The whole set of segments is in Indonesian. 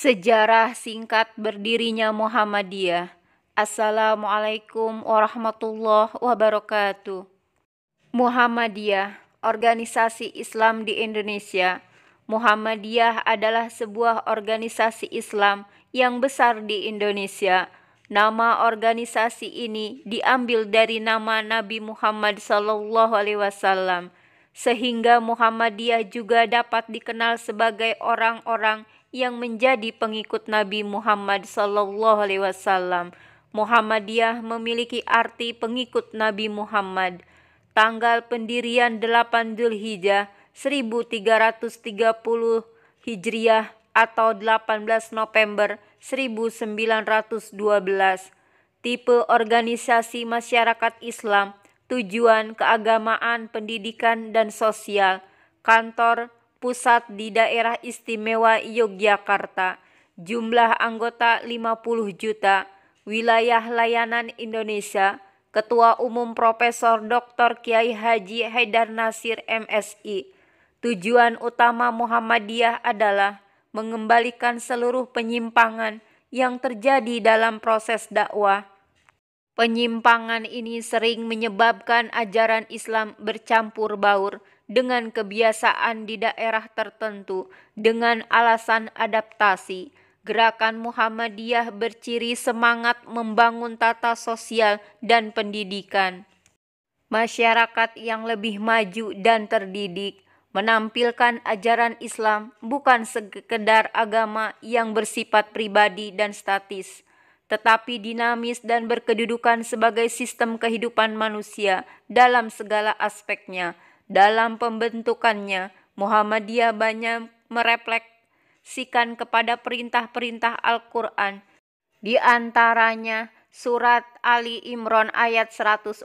Sejarah singkat berdirinya Muhammadiyah. Assalamualaikum warahmatullahi wabarakatuh. Muhammadiyah, organisasi Islam di Indonesia. Muhammadiyah adalah sebuah organisasi Islam yang besar di Indonesia. Nama organisasi ini diambil dari nama Nabi Muhammad Sallallahu Alaihi Wasallam, sehingga Muhammadiyah juga dapat dikenal sebagai orang-orang yang menjadi pengikut Nabi Muhammad Sallallahu Alaihi Wasallam. Muhammadiyah memiliki arti pengikut Nabi Muhammad. Tanggal pendirian 8 Dzulhijjah 1330 Hijriah atau 18 November 1912. Tipe organisasi masyarakat Islam, tujuan keagamaan, pendidikan, dan sosial. Kantor pusat di daerah istimewa Yogyakarta, jumlah anggota 50 juta, wilayah layanan Indonesia, Ketua Umum Profesor Dr. Kiai Haji Haidar Nasir MSI. Tujuan utama Muhammadiyah adalah mengembalikan seluruh penyimpangan yang terjadi dalam proses dakwah. Penyimpangan ini sering menyebabkan ajaran Islam bercampur baur dengan kebiasaan di daerah tertentu dengan alasan adaptasi. Gerakan Muhammadiyah berciri semangat membangun tata sosial dan pendidikan. Masyarakat yang lebih maju dan terdidik menampilkan ajaran Islam bukan sekedar agama yang bersifat pribadi dan statis, tetapi dinamis dan berkedudukan sebagai sistem kehidupan manusia dalam segala aspeknya dalam pembentukannya, Muhammadiyah banyak merefleksikan kepada perintah-perintah Al-Quran, di antaranya surat Ali Imran ayat 104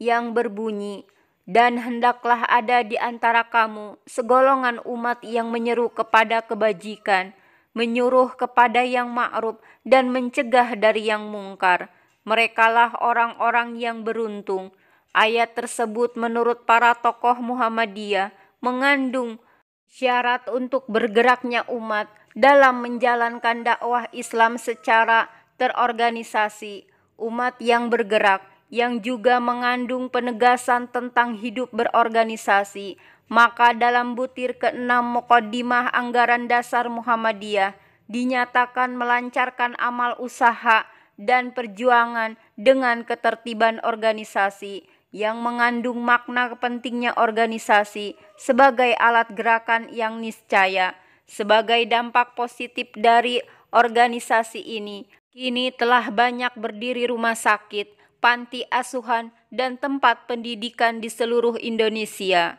yang berbunyi, dan hendaklah ada di antara kamu segolongan umat yang menyeru kepada kebajikan, menyuruh kepada yang ma'ruf, dan mencegah dari yang mungkar. Merekalah orang-orang yang beruntung, Ayat tersebut menurut para tokoh Muhammadiyah mengandung syarat untuk bergeraknya umat dalam menjalankan dakwah Islam secara terorganisasi. Umat yang bergerak yang juga mengandung penegasan tentang hidup berorganisasi, maka dalam butir ke-6 mokodimah Anggaran Dasar Muhammadiyah dinyatakan melancarkan amal usaha dan perjuangan dengan ketertiban organisasi yang mengandung makna pentingnya organisasi sebagai alat gerakan yang niscaya, sebagai dampak positif dari organisasi ini. Kini telah banyak berdiri rumah sakit, panti asuhan, dan tempat pendidikan di seluruh Indonesia.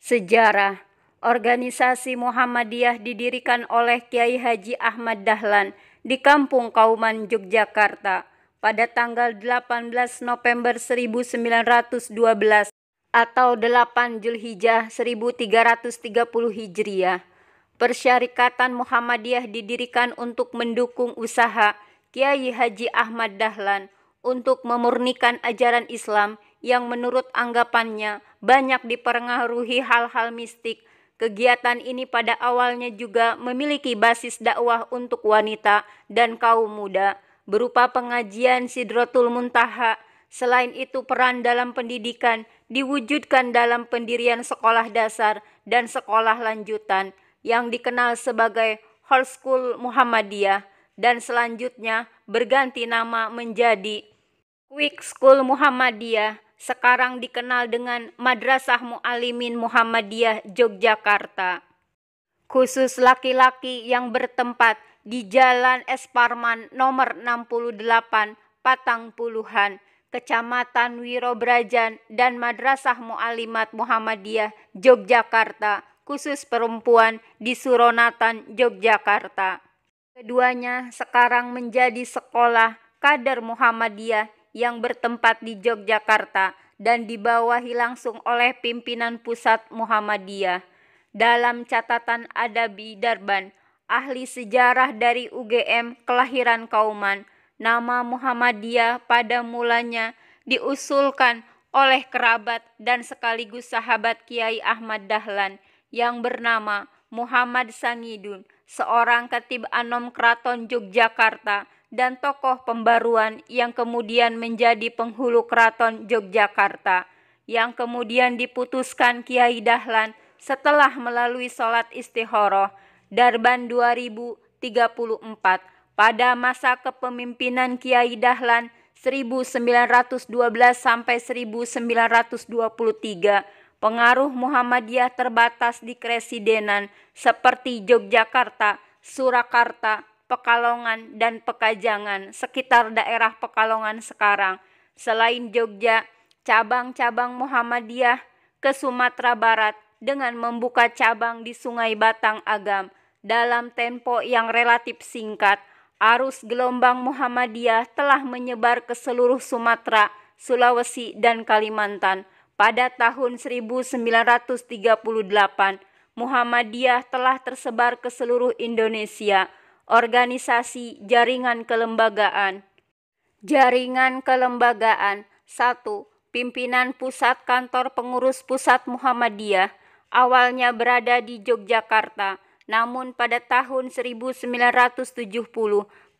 Sejarah Organisasi Muhammadiyah didirikan oleh Kiai Haji Ahmad Dahlan di Kampung Kauman, Yogyakarta pada tanggal 18 November 1912 atau 8 Julhijjah 1330 Hijriah. Persyarikatan Muhammadiyah didirikan untuk mendukung usaha Kiai Haji Ahmad Dahlan untuk memurnikan ajaran Islam yang menurut anggapannya banyak dipengaruhi hal-hal mistik. Kegiatan ini pada awalnya juga memiliki basis dakwah untuk wanita dan kaum muda berupa pengajian Sidrotul Muntaha. Selain itu, peran dalam pendidikan diwujudkan dalam pendirian sekolah dasar dan sekolah lanjutan yang dikenal sebagai Hall School Muhammadiyah dan selanjutnya berganti nama menjadi Quick School Muhammadiyah, sekarang dikenal dengan Madrasah Mu'alimin Muhammadiyah Yogyakarta. Khusus laki-laki yang bertempat di Jalan Esparman nomor 68 Patang Puluhan, Kecamatan Wirobrajan dan Madrasah Mualimat Muhammadiyah, Yogyakarta, khusus perempuan di Suronatan, Yogyakarta. Keduanya sekarang menjadi sekolah kader Muhammadiyah yang bertempat di Yogyakarta dan dibawahi langsung oleh pimpinan pusat Muhammadiyah. Dalam catatan Adabi Darban, ahli sejarah dari UGM kelahiran Kauman, nama Muhammadiyah pada mulanya diusulkan oleh kerabat dan sekaligus sahabat Kiai Ahmad Dahlan yang bernama Muhammad Sangidun, seorang ketib anom keraton Yogyakarta dan tokoh pembaruan yang kemudian menjadi penghulu keraton Yogyakarta yang kemudian diputuskan Kiai Dahlan setelah melalui sholat istihoroh Darban 2034 pada masa kepemimpinan Kiai Dahlan 1912 sampai 1923 pengaruh Muhammadiyah terbatas di Kresidenan seperti Yogyakarta, Surakarta, Pekalongan, dan Pekajangan sekitar daerah Pekalongan sekarang. Selain Jogja, cabang-cabang Muhammadiyah ke Sumatera Barat dengan membuka cabang di Sungai Batang Agam dalam tempo yang relatif singkat, arus gelombang Muhammadiyah telah menyebar ke seluruh Sumatera, Sulawesi, dan Kalimantan. Pada tahun 1938, Muhammadiyah telah tersebar ke seluruh Indonesia, organisasi jaringan kelembagaan. Jaringan kelembagaan 1. Pimpinan Pusat Kantor Pengurus Pusat Muhammadiyah awalnya berada di Yogyakarta, namun pada tahun 1970,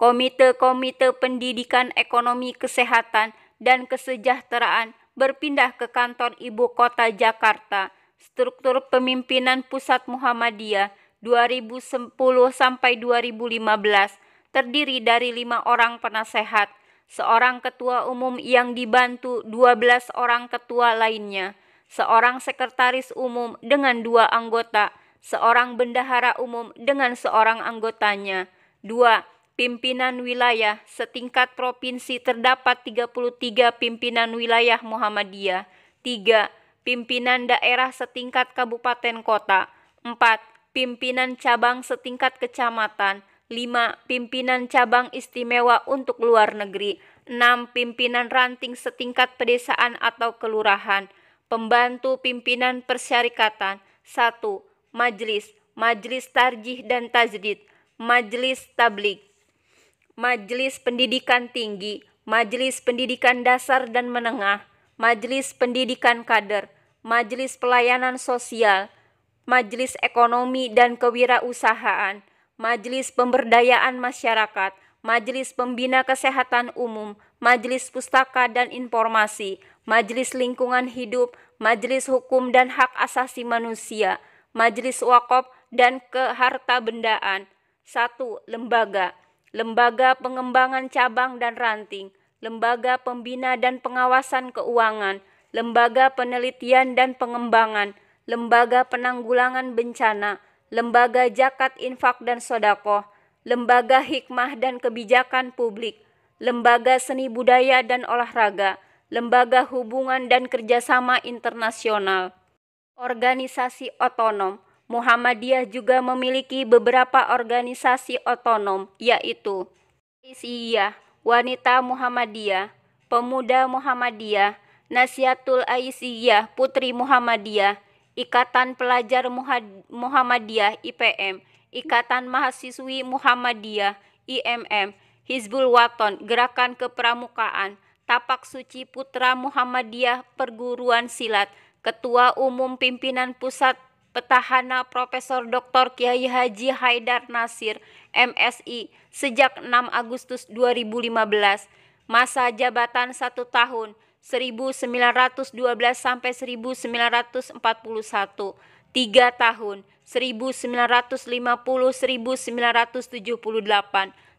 Komite-Komite Pendidikan Ekonomi Kesehatan dan Kesejahteraan berpindah ke kantor ibu kota Jakarta. Struktur pemimpinan Pusat Muhammadiyah 2010 sampai 2015 terdiri dari lima orang penasehat, seorang ketua umum yang dibantu 12 orang ketua lainnya, seorang sekretaris umum dengan dua anggota, seorang bendahara umum dengan seorang anggotanya. 2. Pimpinan wilayah setingkat provinsi terdapat 33 pimpinan wilayah Muhammadiyah. 3. Pimpinan daerah setingkat kabupaten kota. 4. Pimpinan cabang setingkat kecamatan. 5. Pimpinan cabang istimewa untuk luar negeri. 6. Pimpinan ranting setingkat pedesaan atau kelurahan. Pembantu pimpinan persyarikatan. 1 majlis, majlis tarjih dan tajdid, majlis tablik, majlis pendidikan tinggi, majlis pendidikan dasar dan menengah, majlis pendidikan kader, majlis pelayanan sosial, majlis ekonomi dan kewirausahaan, majlis pemberdayaan masyarakat, Majelis Pembina Kesehatan Umum, Majelis Pustaka dan Informasi, Majelis Lingkungan Hidup, Majelis Hukum dan Hak Asasi Manusia, majelis wakaf, dan keharta bendaan. satu Lembaga Lembaga pengembangan cabang dan ranting, lembaga pembina dan pengawasan keuangan, lembaga penelitian dan pengembangan, lembaga penanggulangan bencana, lembaga jakat infak dan sodako lembaga hikmah dan kebijakan publik, lembaga seni budaya dan olahraga, lembaga hubungan dan kerjasama internasional organisasi otonom. Muhammadiyah juga memiliki beberapa organisasi otonom, yaitu Aisyiyah, Wanita Muhammadiyah, Pemuda Muhammadiyah, Nasihatul Aisyiyah, Putri Muhammadiyah, Ikatan Pelajar Muhammadiyah IPM, Ikatan Mahasiswi Muhammadiyah IMM, Hizbul Waton, Gerakan Kepramukaan, Tapak Suci Putra Muhammadiyah Perguruan Silat, Ketua Umum Pimpinan Pusat Petahana Profesor Dr. Kiai Haji Haidar Nasir, MSI, sejak 6 Agustus 2015, masa jabatan satu tahun 1912 sampai 1941, tiga tahun 1950 1978,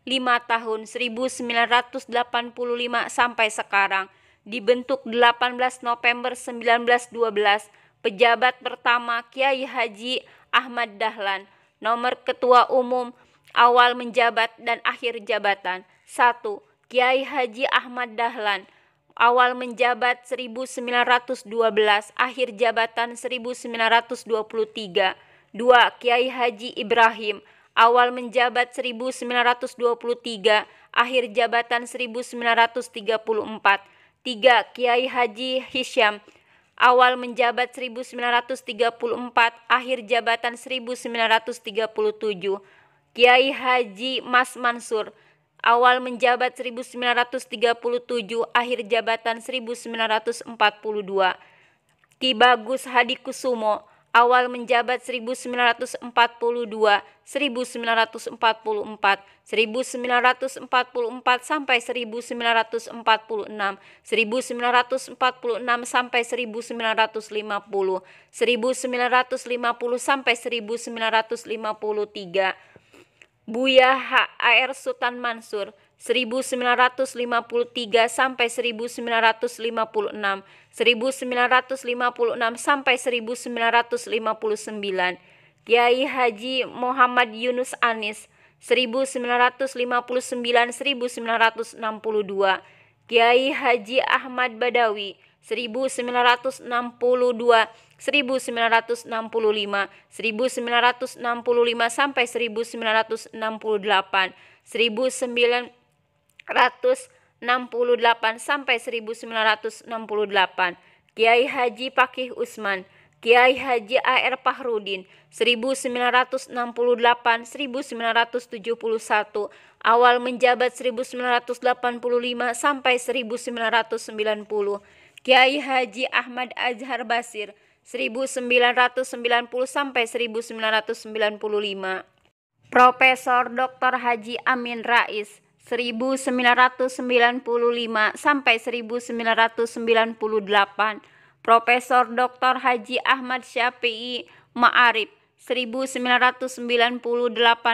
lima tahun 1985 sampai sekarang dibentuk 18 November 1912 pejabat pertama Kiai Haji Ahmad Dahlan, nomor ketua umum awal menjabat dan akhir jabatan. 1. Kiai Haji Ahmad Dahlan, awal menjabat 1912, akhir jabatan 1923. 2. Kiai Haji Ibrahim, awal menjabat 1923, akhir jabatan 1934. 3. Kiai Haji Hisyam awal menjabat 1934, akhir jabatan 1937. Kiai Haji Mas Mansur awal menjabat 1937, akhir jabatan 1942. Ki Bagus Hadi Kusumo awal menjabat 1942, 1944, 1944 sampai 1946, 1946 sampai 1950, 1950 sampai 1953. Buya H.A.R. Sultan Mansur 1953 sampai 1956, 1956 sampai 1959, Kiai Haji Muhammad Yunus Anis 1959-1962, Kiai Haji Ahmad Badawi 1962 1965 1965 sampai 1968 1900 1968 sampai 1968 Kiai Haji Pakih Usman Kiai Haji A.R. Pahrudin 1968-1971 awal menjabat 1985 sampai 1990 Kiai Haji Ahmad Azhar Basir 1990 sampai 1995 Profesor Dr. Haji Amin Rais 1995 sampai 1998 Profesor Dr. Haji Ahmad Syafi'i Ma'arif 1998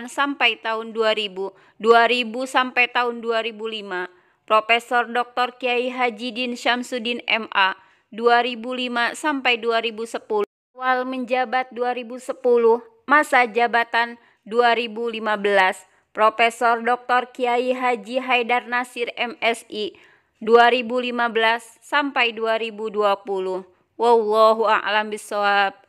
sampai tahun 2000, 2000 sampai tahun 2005 Profesor Dr. Kiai Haji Din Syamsuddin MA 2005 sampai 2010 awal menjabat 2010 masa jabatan 2015 Profesor Dr. Kiai Haji Haidar Nasir MSI 2015 sampai 2020. Wallahu a'lam bisawab.